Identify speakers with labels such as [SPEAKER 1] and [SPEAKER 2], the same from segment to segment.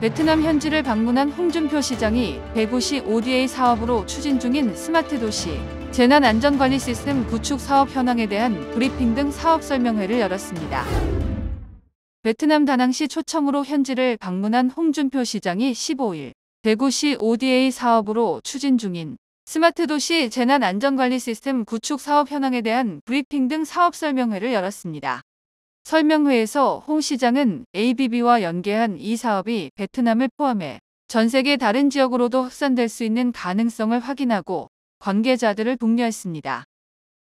[SPEAKER 1] 베트남 현지를 방문한 홍준표 시장이 대구시 ODA 사업으로 추진 중인 스마트 도시 재난안전관리 시스템 구축 사업 현황에 대한 브리핑 등 사업 설명회를 열었습니다. 베트남 다낭시 초청으로 현지를 방문한 홍준표 시장이 15일 대구시 ODA 사업으로 추진 중인 스마트 도시 재난안전관리 시스템 구축 사업 현황에 대한 브리핑 등 사업 설명회를 열었습니다. 설명회에서 홍 시장은 ABB와 연계한 이 사업이 베트남을 포함해 전 세계 다른 지역으로도 확산될 수 있는 가능성을 확인하고 관계자들을 독려했습니다.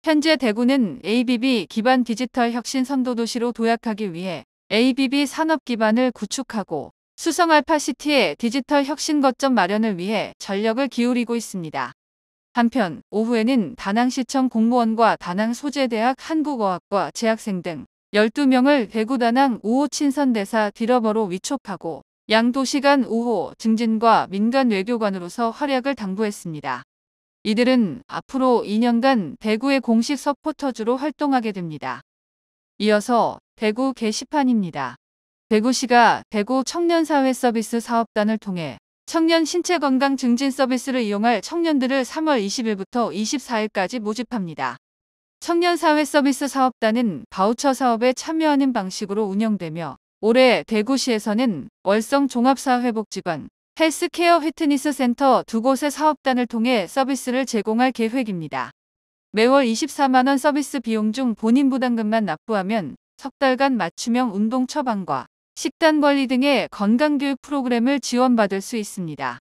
[SPEAKER 1] 현재 대구는 ABB 기반 디지털 혁신 선도 도시로 도약하기 위해 ABB 산업 기반을 구축하고 수성 알파시티의 디지털 혁신 거점 마련을 위해 전력을 기울이고 있습니다. 한편 오후에는 다낭시청 공무원과 다낭소재대학 한국어학과 재학생 등 12명을 대구단항 5호 친선대사 디러버로 위촉하고 양도시간 5호 증진과 민간 외교관으로서 활약을 당부했습니다. 이들은 앞으로 2년간 대구의 공식 서포터즈로 활동하게 됩니다. 이어서 대구 게시판입니다. 대구시가 대구 청년사회 서비스 사업단을 통해 청년 신체 건강 증진 서비스를 이용할 청년들을 3월 20일부터 24일까지 모집합니다. 청년사회 서비스 사업단은 바우처 사업에 참여하는 방식으로 운영되며 올해 대구시에서는 월성 종합사회복지관, 헬스케어 휘트니스 센터 두 곳의 사업단을 통해 서비스를 제공할 계획입니다. 매월 24만원 서비스 비용 중 본인 부담금만 납부하면 석 달간 맞춤형 운동 처방과 식단 관리 등의 건강교육 프로그램을 지원받을 수 있습니다.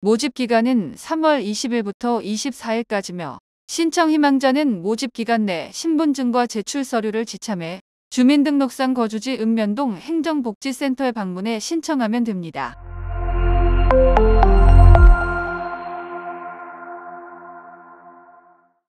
[SPEAKER 1] 모집 기간은 3월 20일부터 24일까지며 신청 희망자는 모집 기간 내 신분증과 제출 서류를 지참해 주민등록상 거주지 읍면동 행정복지센터에 방문해 신청하면 됩니다.